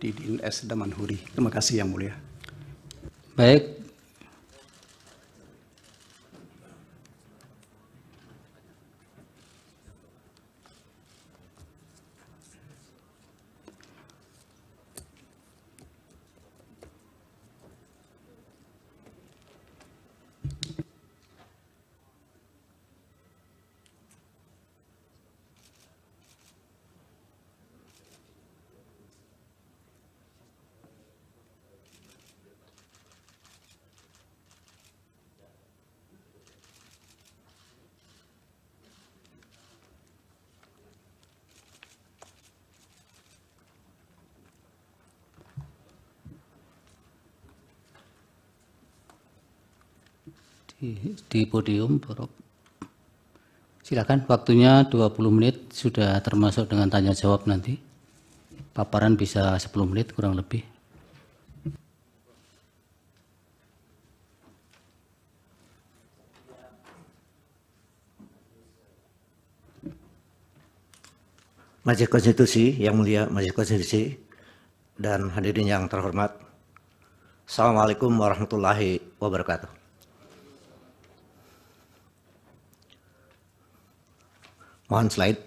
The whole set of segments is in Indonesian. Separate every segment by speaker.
Speaker 1: di S. Damanhuri. Terima kasih yang mulia.
Speaker 2: Baik, di podium Prof. Silakan waktunya 20 menit sudah termasuk dengan tanya jawab nanti. Paparan bisa 10 menit kurang lebih.
Speaker 3: Majelis Konstitusi yang mulia Majelis Konstitusi dan hadirin yang terhormat. Assalamualaikum warahmatullahi wabarakatuh. Mohon slide.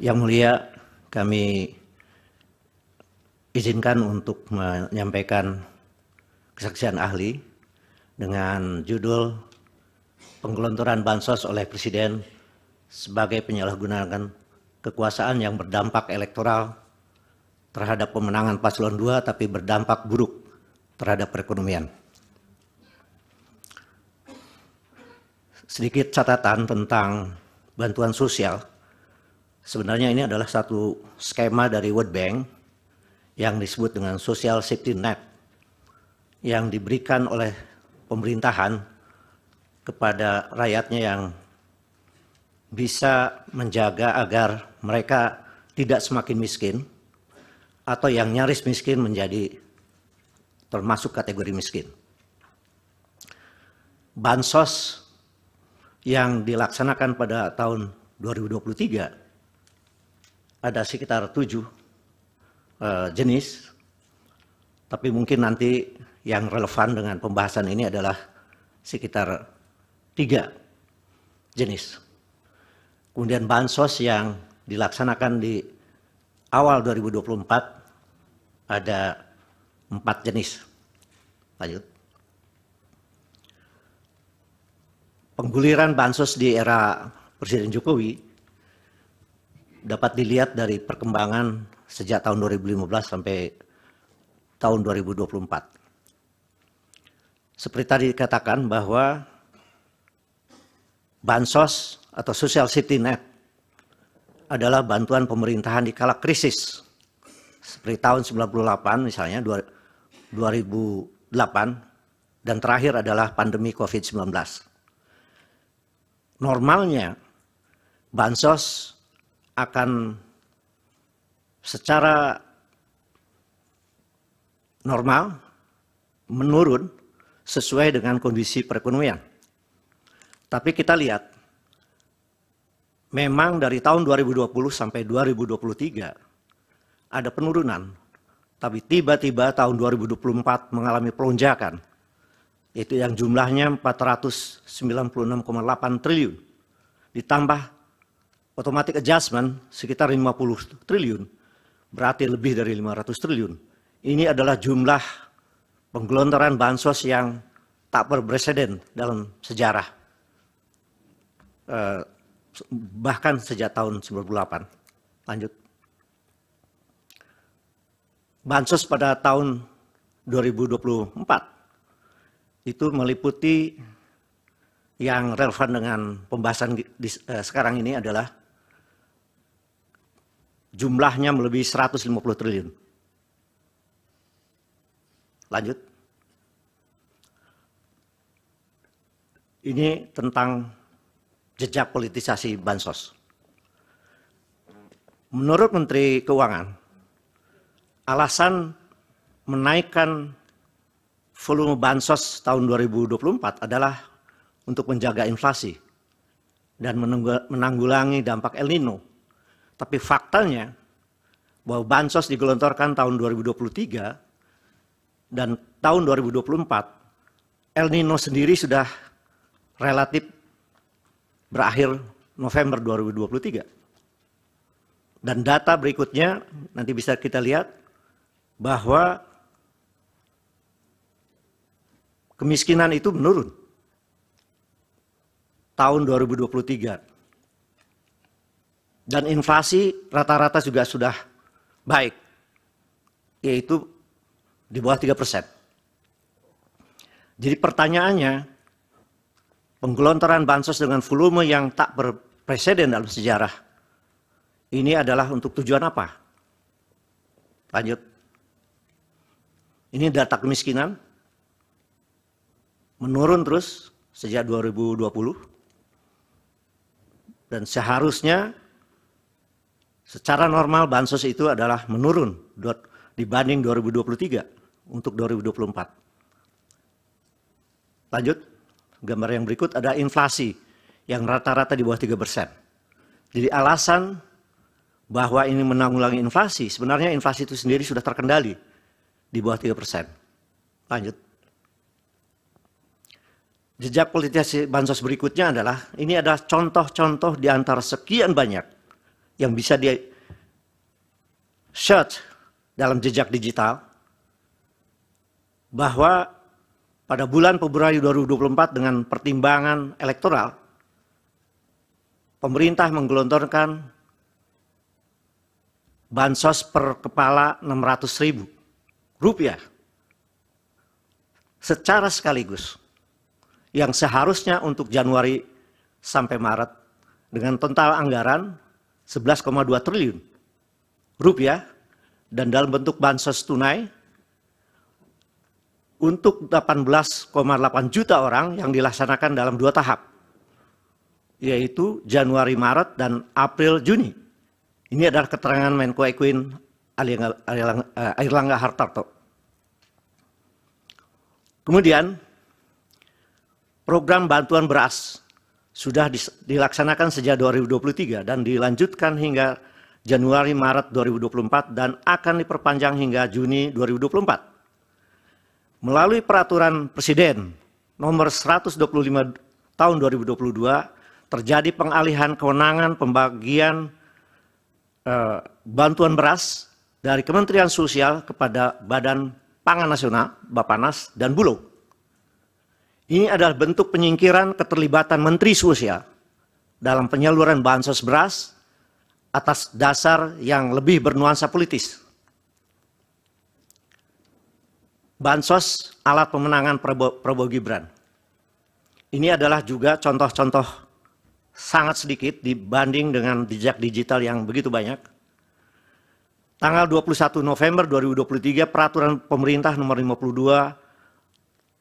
Speaker 3: Yang mulia, kami izinkan untuk menyampaikan kesaksian ahli dengan judul Penggelontoran Bansos oleh Presiden sebagai penyalahgunaan kekuasaan yang berdampak elektoral terhadap pemenangan paslon 2 tapi berdampak buruk terhadap perekonomian. sedikit catatan tentang bantuan sosial. Sebenarnya ini adalah satu skema dari World Bank yang disebut dengan social safety net yang diberikan oleh pemerintahan kepada rakyatnya yang bisa menjaga agar mereka tidak semakin miskin atau yang nyaris miskin menjadi termasuk kategori miskin. Bansos yang dilaksanakan pada tahun 2023 ada sekitar tujuh eh, jenis, tapi mungkin nanti yang relevan dengan pembahasan ini adalah sekitar tiga jenis. Kemudian bansos yang dilaksanakan di awal 2024 ada empat jenis. Lanjut. pengguliran bansos di era Presiden Jokowi dapat dilihat dari perkembangan sejak tahun 2015 sampai tahun 2024. Seperti tadi dikatakan bahwa bansos atau social safety net adalah bantuan pemerintahan di kala krisis. Seperti tahun 98 misalnya 2008 dan terakhir adalah pandemi Covid-19 normalnya bansos akan secara normal menurun sesuai dengan kondisi perekonomian. Tapi kita lihat memang dari tahun 2020 sampai 2023 ada penurunan. Tapi tiba-tiba tahun 2024 mengalami pelonjakan yaitu yang jumlahnya 496,8 triliun, ditambah automatic adjustment sekitar 50 triliun, berarti lebih dari 500 triliun. Ini adalah jumlah penggelontoran bansos yang tak berpresiden dalam sejarah, eh, bahkan sejak tahun 98. Lanjut. Bansos pada tahun 2024 itu meliputi yang relevan dengan pembahasan di, eh, sekarang ini adalah jumlahnya melebihi 150 triliun. Lanjut. Ini tentang jejak politisasi bansos. Menurut Menteri Keuangan, alasan menaikkan volume bansos tahun 2024 adalah untuk menjaga inflasi dan menanggulangi dampak El Nino. Tapi faktanya bahwa bansos digelontorkan tahun 2023 dan tahun 2024 El Nino sendiri sudah relatif berakhir November 2023. Dan data berikutnya nanti bisa kita lihat bahwa kemiskinan itu menurun. Tahun 2023. Dan inflasi rata-rata juga sudah baik. Yaitu di bawah 3 persen. Jadi pertanyaannya, penggelontoran bansos dengan volume yang tak berpresiden dalam sejarah, ini adalah untuk tujuan apa? Lanjut. Ini data kemiskinan, menurun terus sejak 2020 dan seharusnya secara normal bansos itu adalah menurun dibanding 2023 untuk 2024. Lanjut, gambar yang berikut ada inflasi yang rata-rata di bawah 3 persen. Jadi alasan bahwa ini menanggulangi inflasi, sebenarnya inflasi itu sendiri sudah terkendali di bawah 3 persen. Lanjut. Jejak politisasi bansos berikutnya adalah ini adalah contoh-contoh di antara sekian banyak yang bisa di search dalam jejak digital bahwa pada bulan Februari 2024 dengan pertimbangan elektoral pemerintah menggelontorkan bansos per kepala 600 ribu rupiah secara sekaligus yang seharusnya untuk Januari sampai Maret dengan total anggaran 11,2 triliun rupiah dan dalam bentuk bansos tunai untuk 18,8 juta orang yang dilaksanakan dalam dua tahap, yaitu Januari, Maret, dan April, Juni. Ini adalah keterangan Menko Ekwin Airlangga Hartarto. Kemudian, program bantuan beras sudah dilaksanakan sejak 2023 dan dilanjutkan hingga Januari Maret 2024 dan akan diperpanjang hingga Juni 2024. Melalui peraturan Presiden nomor 125 tahun 2022 terjadi pengalihan kewenangan pembagian eh, bantuan beras dari Kementerian Sosial kepada Badan Pangan Nasional, Bapanas dan Bulog ini adalah bentuk penyingkiran keterlibatan Menteri Sosial dalam penyaluran bansos beras atas dasar yang lebih bernuansa politis. Bansos alat pemenangan Prabowo, Gibran. Ini adalah juga contoh-contoh sangat sedikit dibanding dengan jejak digital yang begitu banyak. Tanggal 21 November 2023 peraturan pemerintah nomor 52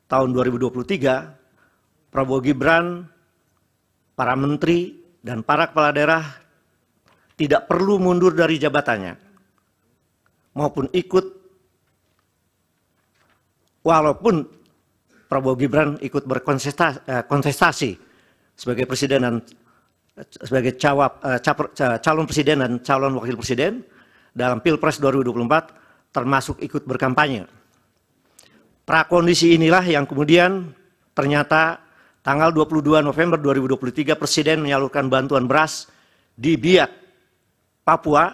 Speaker 3: tahun 2023, Prabowo Gibran, para menteri, dan para kepala daerah tidak perlu mundur dari jabatannya maupun ikut walaupun Prabowo Gibran ikut berkontestasi eh, sebagai presiden dan eh, sebagai cawap, eh, calon presiden dan calon wakil presiden dalam Pilpres 2024 termasuk ikut berkampanye. Prakondisi inilah yang kemudian ternyata tanggal 22 November 2023 Presiden menyalurkan bantuan beras di Biak, Papua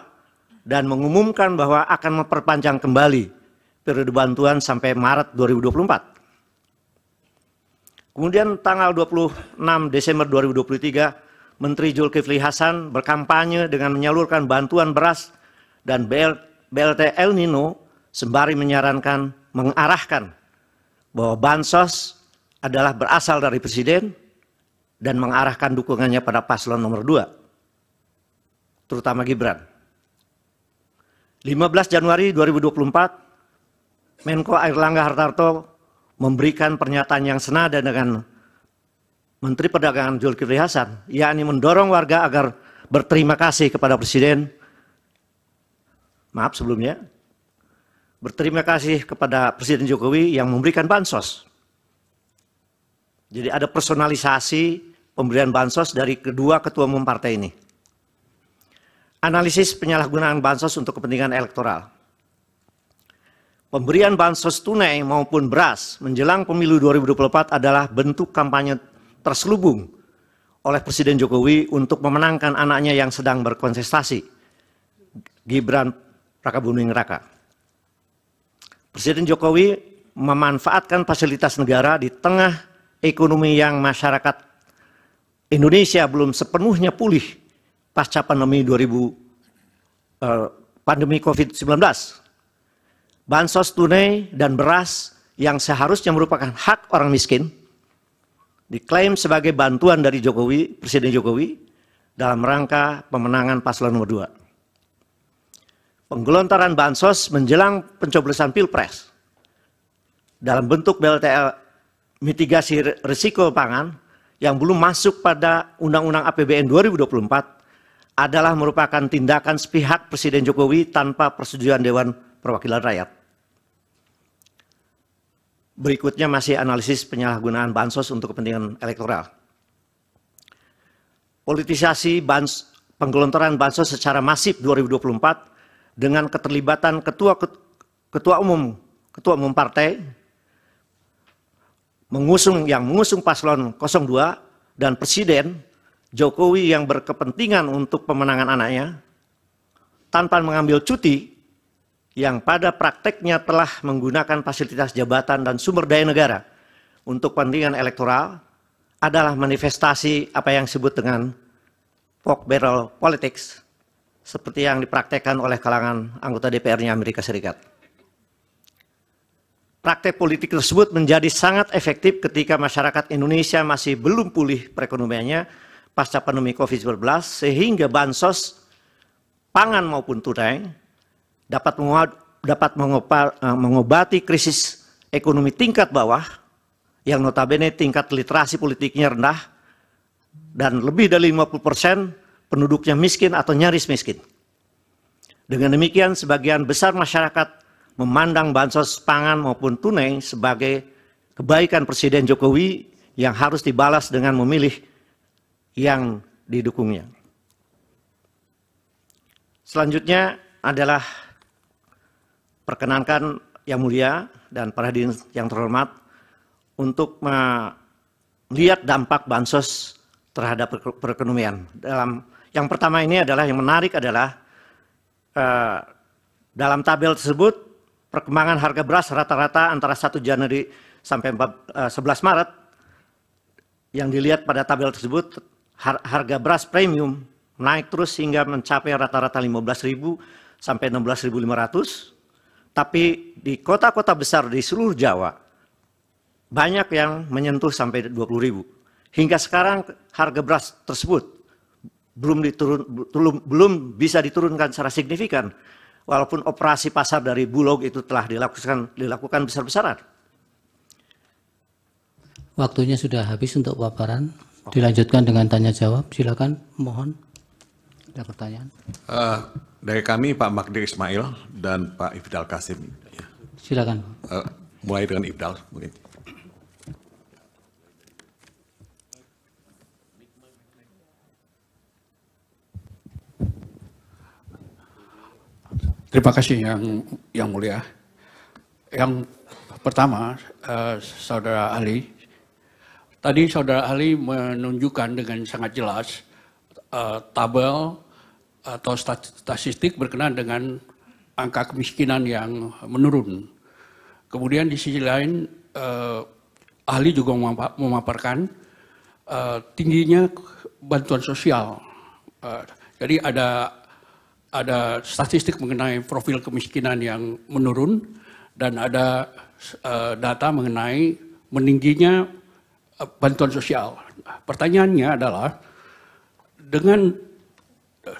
Speaker 3: dan mengumumkan bahwa akan memperpanjang kembali periode bantuan sampai Maret 2024. Kemudian tanggal 26 Desember 2023 Menteri Zulkifli Hasan berkampanye dengan menyalurkan bantuan beras dan BLT El Nino sembari menyarankan mengarahkan bahwa bansos adalah berasal dari presiden dan mengarahkan dukungannya pada paslon nomor dua, terutama Gibran. 15 Januari 2024, Menko Air Langga Hartarto memberikan pernyataan yang senada dengan Menteri Perdagangan Zulkifli Hasan, yakni mendorong warga agar berterima kasih kepada Presiden, maaf sebelumnya, berterima kasih kepada Presiden Jokowi yang memberikan bansos. Jadi ada personalisasi pemberian bansos dari kedua ketua umum partai ini. Analisis penyalahgunaan bansos untuk kepentingan elektoral. Pemberian bansos tunai maupun beras menjelang pemilu 2024 adalah bentuk kampanye terselubung oleh Presiden Jokowi untuk memenangkan anaknya yang sedang berkonsentrasi, Gibran Rakabuming Raka. Presiden Jokowi memanfaatkan fasilitas negara di tengah ekonomi yang masyarakat Indonesia belum sepenuhnya pulih pasca pandemi 2000 eh, pandemi Covid-19. Bansos tunai dan beras yang seharusnya merupakan hak orang miskin diklaim sebagai bantuan dari Jokowi, Presiden Jokowi dalam rangka pemenangan paslon nomor 2 penggelontoran bansos menjelang pencoblosan pilpres dalam bentuk BLTL mitigasi risiko pangan yang belum masuk pada Undang-Undang APBN 2024 adalah merupakan tindakan sepihak Presiden Jokowi tanpa persetujuan Dewan Perwakilan Rakyat. Berikutnya masih analisis penyalahgunaan bansos untuk kepentingan elektoral. Politisasi bans, penggelontoran bansos secara masif 2024 dengan keterlibatan ketua ketua umum ketua umum partai mengusung yang mengusung paslon 02 dan presiden Jokowi yang berkepentingan untuk pemenangan anaknya tanpa mengambil cuti yang pada prakteknya telah menggunakan fasilitas jabatan dan sumber daya negara untuk kepentingan elektoral adalah manifestasi apa yang disebut dengan pork barrel politics seperti yang dipraktekkan oleh kalangan anggota DPR-nya Amerika Serikat. Praktek politik tersebut menjadi sangat efektif ketika masyarakat Indonesia masih belum pulih perekonomiannya pasca pandemi COVID-19 sehingga bansos pangan maupun tunai dapat dapat eh, mengobati krisis ekonomi tingkat bawah yang notabene tingkat literasi politiknya rendah dan lebih dari 50 persen penduduknya miskin atau nyaris miskin. Dengan demikian, sebagian besar masyarakat memandang bansos pangan maupun tunai sebagai kebaikan Presiden Jokowi yang harus dibalas dengan memilih yang didukungnya. Selanjutnya adalah perkenankan yang mulia dan para hadirin yang terhormat untuk melihat dampak bansos terhadap perekonomian dalam yang pertama ini adalah yang menarik adalah eh, dalam tabel tersebut perkembangan harga beras rata-rata antara 1 Januari sampai 11 eh, Maret yang dilihat pada tabel tersebut harga beras premium naik terus hingga mencapai rata-rata 15.000 sampai 16.500 tapi di kota-kota besar di seluruh Jawa banyak yang menyentuh sampai 20.000 hingga sekarang harga beras tersebut belum diturun belum belum bisa diturunkan secara signifikan walaupun operasi pasar dari Bulog itu telah dilakukan dilakukan besar-besaran.
Speaker 2: Waktunya sudah habis untuk paparan. Dilanjutkan dengan tanya jawab. Silakan, mohon. Ada pertanyaan? Uh,
Speaker 4: dari kami Pak Magdir Ismail dan Pak Ifdal Kasim. Silakan. Uh, mulai dengan Ifdal mungkin.
Speaker 5: Terima kasih yang yang mulia. Yang pertama, eh, saudara Ali. Tadi saudara Ali menunjukkan dengan sangat jelas eh, tabel atau statistik berkenaan dengan angka kemiskinan yang menurun. Kemudian di sisi lain, eh, ahli juga memaparkan eh, tingginya bantuan sosial. Eh, jadi ada ada statistik mengenai profil kemiskinan yang menurun dan ada uh, data mengenai meningginya uh, bantuan sosial. Nah, pertanyaannya adalah dengan eh,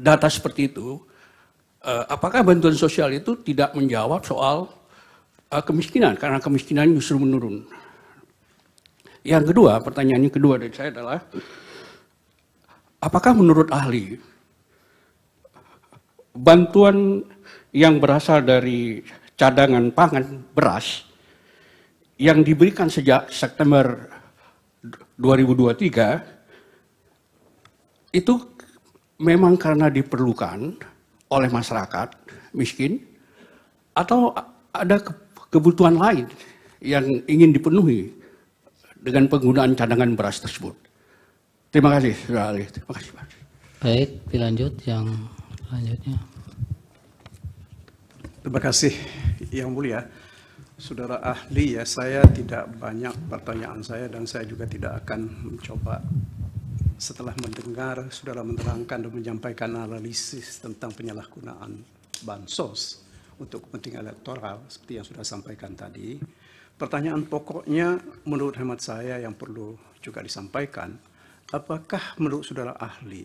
Speaker 5: data seperti itu, uh, apakah bantuan sosial itu tidak menjawab soal uh, kemiskinan karena kemiskinan justru menurun. Yang kedua, pertanyaannya kedua dari saya adalah apakah menurut ahli bantuan yang berasal dari cadangan pangan beras yang diberikan sejak September 2023 itu memang karena diperlukan oleh masyarakat miskin atau ada kebutuhan lain yang ingin dipenuhi dengan penggunaan cadangan beras tersebut. Terima kasih, Terima kasih, Pak.
Speaker 2: Baik, dilanjut yang selanjutnya.
Speaker 5: Terima kasih
Speaker 1: Yang Mulia. Saudara ahli ya, saya tidak banyak pertanyaan saya dan saya juga tidak akan mencoba setelah mendengar saudara menerangkan dan menyampaikan analisis tentang penyalahgunaan bansos untuk kepentingan elektoral seperti yang sudah sampaikan tadi. Pertanyaan pokoknya menurut hemat saya yang perlu juga disampaikan, apakah menurut saudara ahli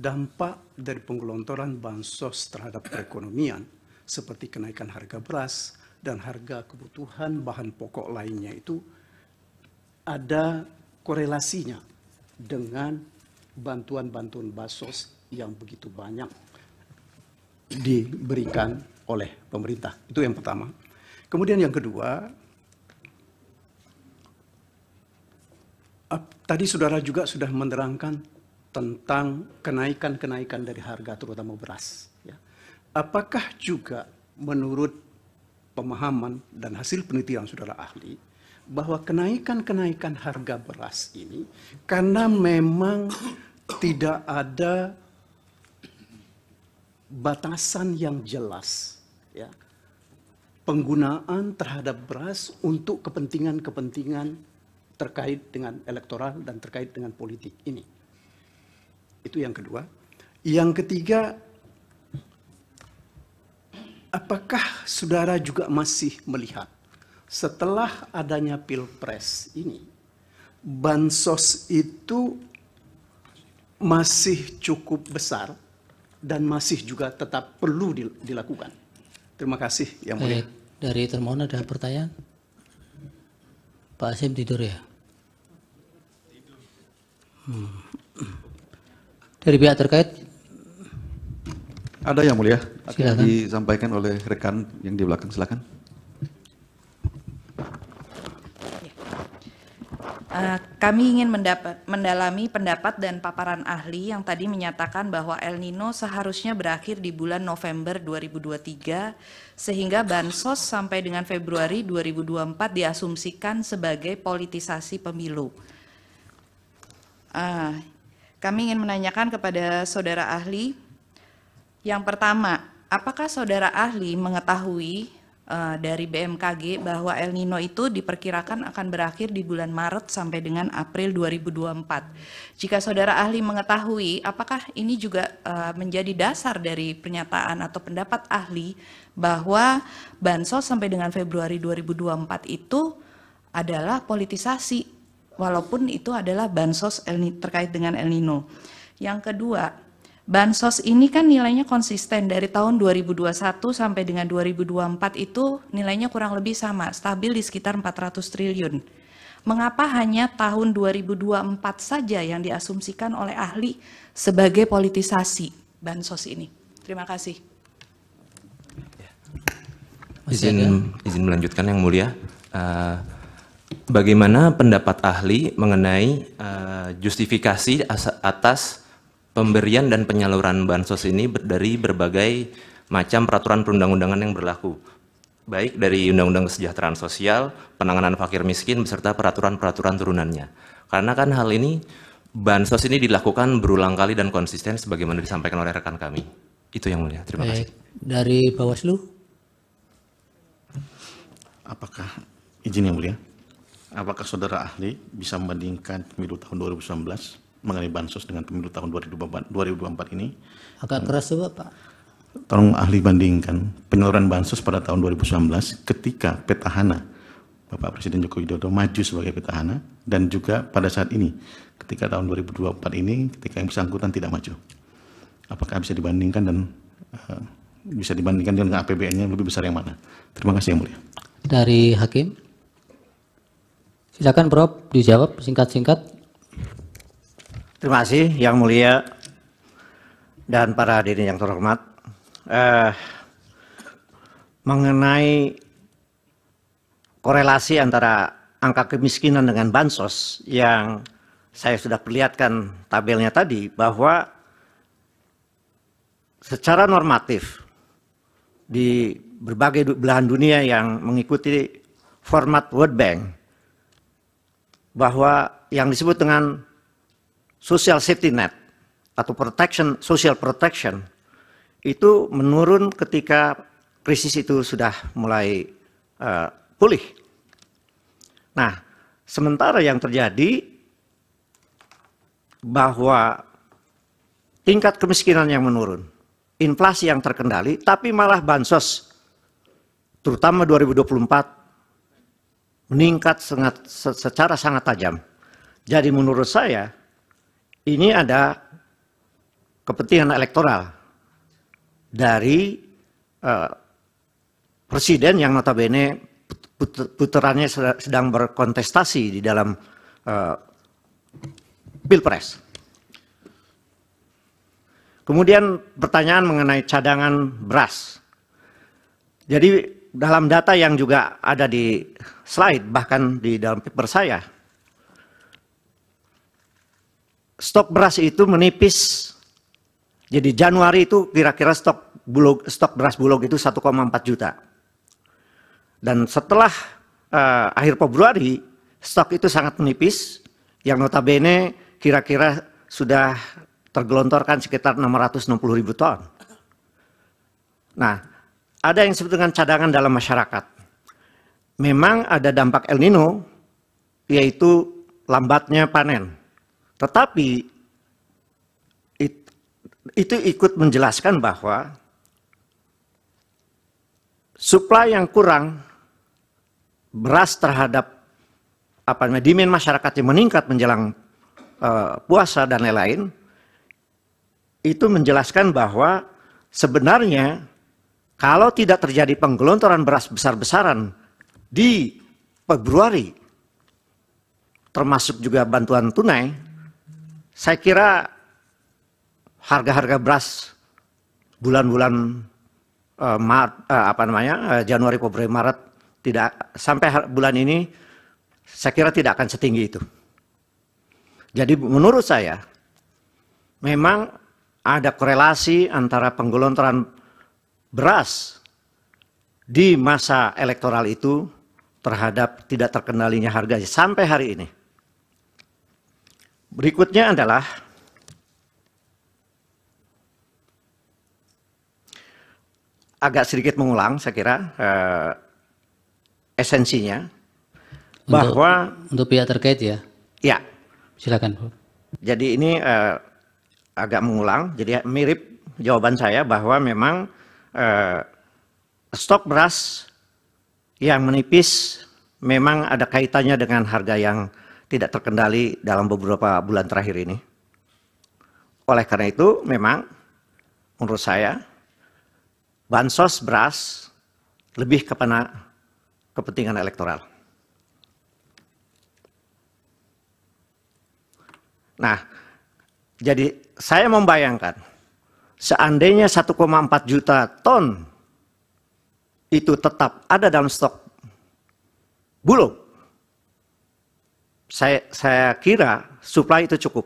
Speaker 1: dampak dari penggelontoran bansos terhadap perekonomian seperti kenaikan harga beras dan harga kebutuhan bahan pokok lainnya itu ada korelasinya dengan bantuan-bantuan bansos yang begitu banyak diberikan oleh pemerintah. Itu yang pertama. Kemudian yang kedua, tadi saudara juga sudah menerangkan tentang kenaikan-kenaikan dari harga terutama beras. Ya. Apakah juga menurut pemahaman dan hasil penelitian saudara ahli bahwa kenaikan-kenaikan harga beras ini karena memang tidak ada batasan yang jelas ya penggunaan terhadap beras untuk kepentingan-kepentingan terkait dengan elektoral dan terkait dengan politik ini. Itu yang kedua. Yang ketiga, apakah saudara juga masih melihat setelah adanya pilpres ini, bansos itu masih cukup besar dan masih juga tetap perlu dilakukan. Terima kasih yang mulia. Baik,
Speaker 2: dari termohon ada pertanyaan? Pak Asim tidur ya? Hmm. Dari pihak terkait?
Speaker 1: Ada yang mulia, silakan. disampaikan oleh rekan yang di belakang, silakan.
Speaker 6: Uh, kami ingin mendapat, mendalami pendapat dan paparan ahli yang tadi menyatakan bahwa El Nino seharusnya berakhir di bulan November 2023 sehingga bansos sampai dengan Februari 2024 diasumsikan sebagai politisasi pemilu. Uh, kami ingin menanyakan kepada saudara ahli, yang pertama, apakah saudara ahli mengetahui uh, dari BMKG bahwa El Nino itu diperkirakan akan berakhir di bulan Maret sampai dengan April 2024? Jika saudara ahli mengetahui, apakah ini juga uh, menjadi dasar dari pernyataan atau pendapat ahli bahwa bansos sampai dengan Februari 2024 itu adalah politisasi walaupun itu adalah bansos El, terkait dengan El Nino. Yang kedua, bansos ini kan nilainya konsisten dari tahun 2021 sampai dengan 2024 itu nilainya kurang lebih sama, stabil di sekitar 400 triliun. Mengapa hanya tahun 2024 saja yang diasumsikan oleh ahli sebagai politisasi bansos ini? Terima kasih.
Speaker 3: Izin, izin melanjutkan yang mulia. Uh, bagaimana pendapat ahli mengenai uh, justifikasi atas pemberian dan penyaluran bansos ini dari berbagai macam peraturan perundang-undangan yang berlaku, baik dari Undang-Undang Kesejahteraan Sosial, penanganan fakir miskin, beserta peraturan-peraturan turunannya. Karena kan hal ini, bansos ini dilakukan berulang kali dan konsisten sebagaimana disampaikan oleh rekan kami. Itu yang mulia, terima baik.
Speaker 2: kasih. Dari Bawaslu?
Speaker 1: Apakah izin yang mulia? Apakah saudara ahli bisa membandingkan pemilu tahun 2019 mengenai bansos dengan pemilu tahun 2024, ini?
Speaker 2: Agak hmm. keras juga Pak.
Speaker 1: Tolong ahli bandingkan penyaluran bansos pada tahun 2019 ketika petahana Bapak Presiden Joko Widodo maju sebagai petahana dan juga pada saat ini ketika tahun 2024 ini ketika yang bersangkutan tidak maju. Apakah bisa dibandingkan dan uh, bisa dibandingkan dengan APBN-nya lebih besar yang mana? Terima kasih yang mulia.
Speaker 2: Dari Hakim. Silakan Prof dijawab singkat-singkat.
Speaker 3: Terima kasih Yang Mulia dan para hadirin yang terhormat. Eh, mengenai korelasi antara angka kemiskinan dengan bansos yang saya sudah perlihatkan tabelnya tadi bahwa secara normatif di berbagai belahan dunia yang mengikuti format World Bank bahwa yang disebut dengan social safety net atau protection social protection itu menurun ketika krisis itu sudah mulai uh, pulih. Nah, sementara yang terjadi bahwa tingkat kemiskinan yang menurun, inflasi yang terkendali, tapi malah bansos, terutama 2024 meningkat sangat, secara sangat tajam. Jadi menurut saya ini ada kepentingan elektoral dari uh, presiden yang notabene puterannya sedang berkontestasi di dalam uh, pilpres. Kemudian pertanyaan mengenai cadangan beras. Jadi dalam data yang juga ada di slide, bahkan di dalam paper saya, stok beras itu menipis. Jadi Januari itu kira-kira stok stok beras bulog itu 1,4 juta. Dan setelah uh, akhir Februari, stok itu sangat menipis, yang notabene kira-kira sudah tergelontorkan sekitar 660 ribu ton. Nah, ada yang disebut dengan cadangan dalam masyarakat. Memang ada dampak El Nino, yaitu lambatnya panen. Tetapi it, itu ikut menjelaskan bahwa suplai yang kurang beras terhadap apa demand masyarakat yang meningkat menjelang uh, puasa dan lain-lain itu menjelaskan bahwa sebenarnya kalau tidak terjadi penggelontoran beras besar-besaran di Februari, termasuk juga bantuan tunai, saya kira harga-harga beras bulan-bulan eh, Maret, eh, apa namanya eh, Januari, Februari, Maret tidak sampai bulan ini saya kira tidak akan setinggi itu. Jadi menurut saya memang ada korelasi antara penggelontoran beras di masa elektoral itu terhadap tidak terkenalinya harga sampai hari ini. Berikutnya adalah agak sedikit mengulang saya kira eh, esensinya
Speaker 2: untuk, bahwa untuk pihak terkait ya. Ya. Silakan, Bu.
Speaker 3: Jadi ini eh, agak mengulang jadi mirip jawaban saya bahwa memang eh, stok beras yang menipis memang ada kaitannya dengan harga yang tidak terkendali dalam beberapa bulan terakhir ini. Oleh karena itu, memang menurut saya bansos beras lebih kepada kepentingan elektoral. Nah, jadi saya membayangkan Seandainya 1,4 juta ton itu tetap ada dalam stok bulog, saya, saya kira supply itu cukup.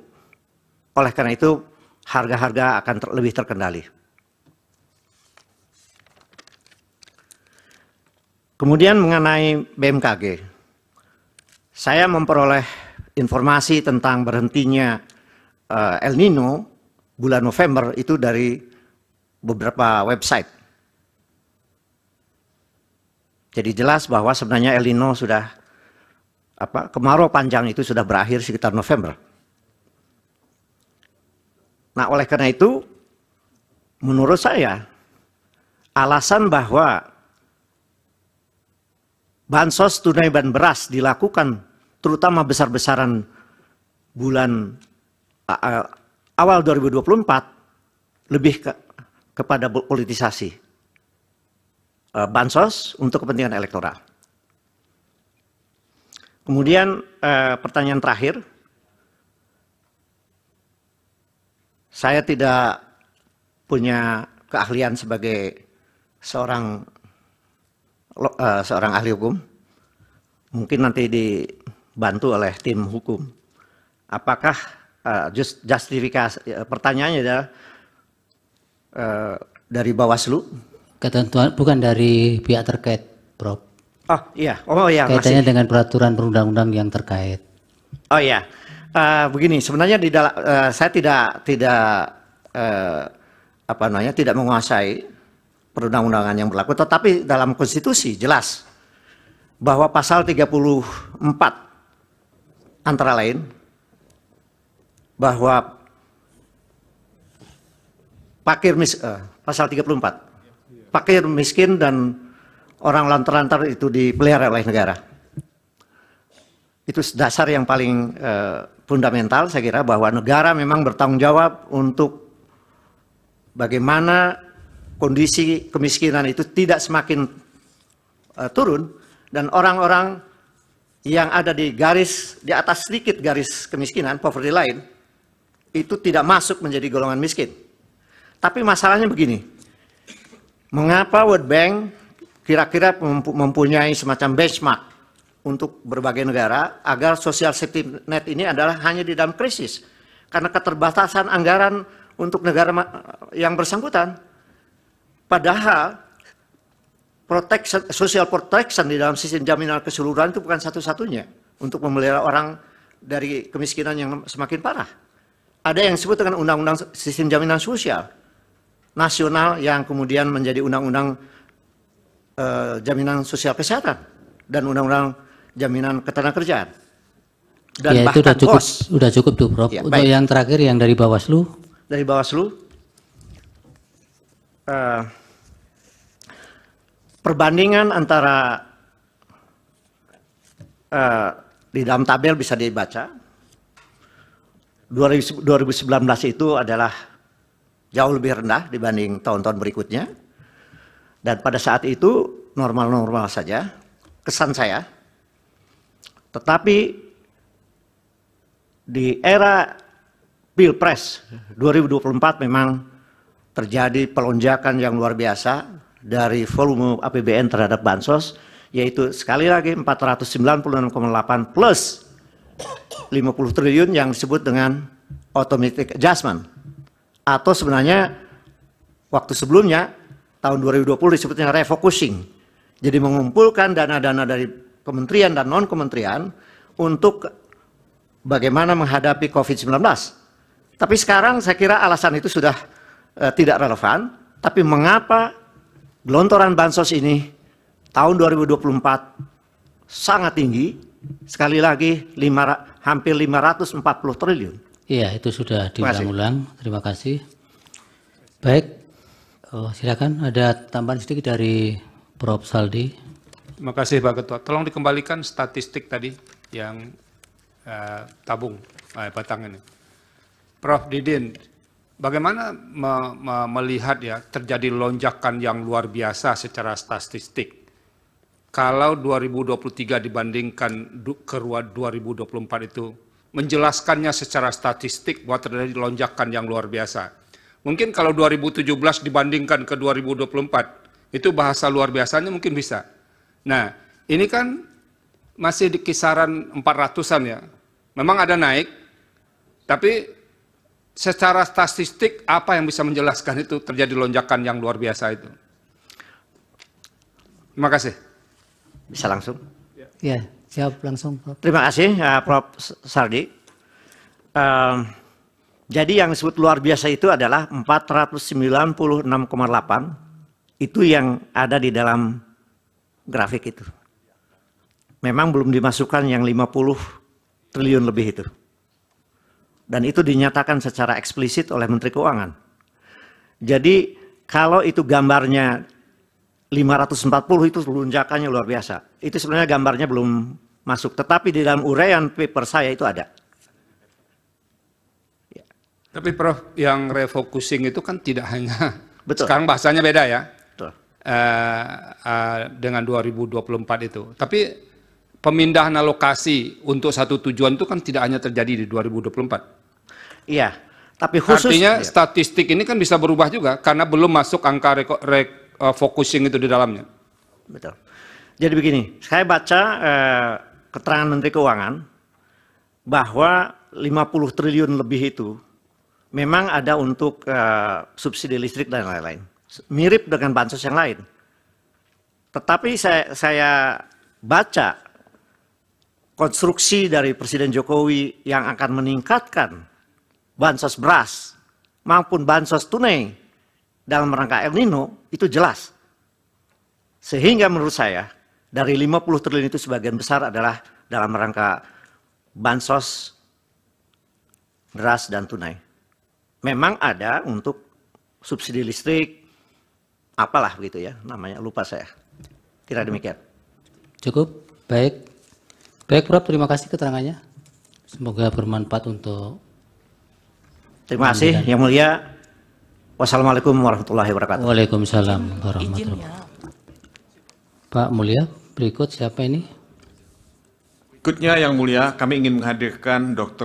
Speaker 3: Oleh karena itu harga-harga akan ter, lebih terkendali. Kemudian mengenai BMKG, saya memperoleh informasi tentang berhentinya eh, El Nino bulan November itu dari beberapa website. Jadi jelas bahwa sebenarnya El Nino sudah apa kemarau panjang itu sudah berakhir sekitar November. Nah, oleh karena itu menurut saya alasan bahwa bansos tunai dan beras dilakukan terutama besar-besaran bulan awal 2024 lebih ke, kepada politisasi e, bansos untuk kepentingan elektoral. Kemudian e, pertanyaan terakhir, saya tidak punya keahlian sebagai seorang e, seorang ahli hukum. Mungkin nanti dibantu oleh tim hukum. Apakah Ah, just justifikasi eh, pertanyaannya adalah uh, dari Bawaslu
Speaker 2: ketentuan bukan dari pihak terkait Prof
Speaker 3: oh iya oh iya kaitannya masih.
Speaker 2: dengan peraturan perundang-undang yang terkait
Speaker 3: oh iya uh, begini sebenarnya di dalam uh, saya tidak tidak uh, apa namanya tidak menguasai perundang-undangan yang berlaku tetapi dalam konstitusi jelas bahwa pasal 34 antara lain bahwa pakir mis, uh, pasal 34 pakir miskin dan orang lantar-lantar itu dipelihara oleh negara itu dasar yang paling uh, fundamental saya kira bahwa negara memang bertanggung jawab untuk bagaimana kondisi kemiskinan itu tidak semakin uh, turun dan orang-orang yang ada di garis di atas sedikit garis kemiskinan poverty line itu tidak masuk menjadi golongan miskin. Tapi masalahnya begini, mengapa World Bank kira-kira mempunyai semacam benchmark untuk berbagai negara agar social safety net ini adalah hanya di dalam krisis. Karena keterbatasan anggaran untuk negara yang bersangkutan. Padahal protection, social protection di dalam sistem jaminan keseluruhan itu bukan satu-satunya untuk memelihara orang dari kemiskinan yang semakin parah ada yang disebut dengan undang-undang sistem jaminan sosial nasional yang kemudian menjadi undang-undang eh, jaminan sosial kesehatan dan undang-undang jaminan ketenagakerjaan. Dan ya, itu sudah cukup,
Speaker 2: sudah cukup tuh Prof. Ya, Untuk yang terakhir yang dari Bawaslu.
Speaker 3: Dari Bawaslu Uh, perbandingan antara uh, di dalam tabel bisa dibaca 2019 itu adalah jauh lebih rendah dibanding tahun-tahun berikutnya. Dan pada saat itu normal-normal saja, kesan saya. Tetapi di era Pilpres 2024 memang terjadi pelonjakan yang luar biasa dari volume APBN terhadap bansos yaitu sekali lagi 496,8 plus puluh triliun yang disebut dengan automatic adjustment. Atau sebenarnya waktu sebelumnya tahun 2020 disebutnya refocusing. Jadi mengumpulkan dana-dana dari kementerian dan non-kementerian untuk bagaimana menghadapi COVID-19. Tapi sekarang saya kira alasan itu sudah e, tidak relevan. Tapi mengapa gelontoran bansos ini tahun 2024 sangat tinggi? Sekali lagi lima hampir 540 triliun.
Speaker 2: Iya, itu sudah diulang-ulang. Terima kasih. Baik, oh, silakan ada tambahan sedikit dari Prof. Saldi.
Speaker 4: Terima kasih Pak Ketua. Tolong dikembalikan statistik tadi yang eh, tabung, eh, batang ini. Prof. Didin, bagaimana me me melihat ya terjadi lonjakan yang luar biasa secara statistik kalau 2023 dibandingkan ke 2024 itu menjelaskannya secara statistik bahwa terjadi lonjakan yang luar biasa. Mungkin kalau 2017 dibandingkan ke 2024 itu bahasa luar biasanya mungkin bisa. Nah, ini kan masih di kisaran 400-an ya. Memang ada naik, tapi secara statistik apa yang bisa menjelaskan itu terjadi lonjakan yang luar biasa
Speaker 3: itu? Terima kasih. Bisa langsung?
Speaker 2: Ya, jawab langsung Prof. Terima
Speaker 3: kasih uh, Prof. Sardi. Um, jadi yang disebut luar biasa itu adalah 496,8 itu yang ada di dalam grafik itu. Memang belum dimasukkan yang 50 triliun lebih itu. Dan itu dinyatakan secara eksplisit oleh Menteri Keuangan. Jadi kalau itu gambarnya 540 itu lunjakannya luar biasa. Itu sebenarnya gambarnya belum masuk, tetapi di dalam uraian paper saya itu ada.
Speaker 4: Ya. Tapi Prof, yang refocusing itu kan tidak hanya Betul. Sekarang bahasanya beda ya. Betul. Uh, uh, dengan 2024 itu. Tapi pemindahan alokasi untuk satu tujuan itu kan tidak hanya terjadi di 2024. Iya. Tapi khusus artinya ya. statistik ini kan bisa berubah juga karena belum masuk angka reko,
Speaker 3: rek, uh, eh, focusing itu di dalamnya. Betul. Jadi begini, saya baca uh, keterangan Menteri Keuangan bahwa 50 triliun lebih itu memang ada untuk uh, subsidi listrik dan lain-lain. Mirip dengan bansos yang lain. Tetapi saya, saya baca konstruksi dari Presiden Jokowi yang akan meningkatkan bansos beras maupun bansos tunai dalam rangka El Nino itu jelas. Sehingga menurut saya dari 50 triliun itu sebagian besar adalah dalam rangka bansos beras dan tunai. Memang ada untuk subsidi listrik apalah begitu ya namanya lupa saya. Tidak demikian.
Speaker 2: Cukup baik. Baik Prof, terima kasih keterangannya. Semoga bermanfaat untuk
Speaker 3: Terima kasih yang mulia Wassalamualaikum warahmatullahi wabarakatuh. Waalaikumsalam
Speaker 2: warahmatullahi wabarakatuh. Pak Mulia, berikut siapa ini?
Speaker 4: Berikutnya yang mulia, kami ingin menghadirkan Dr.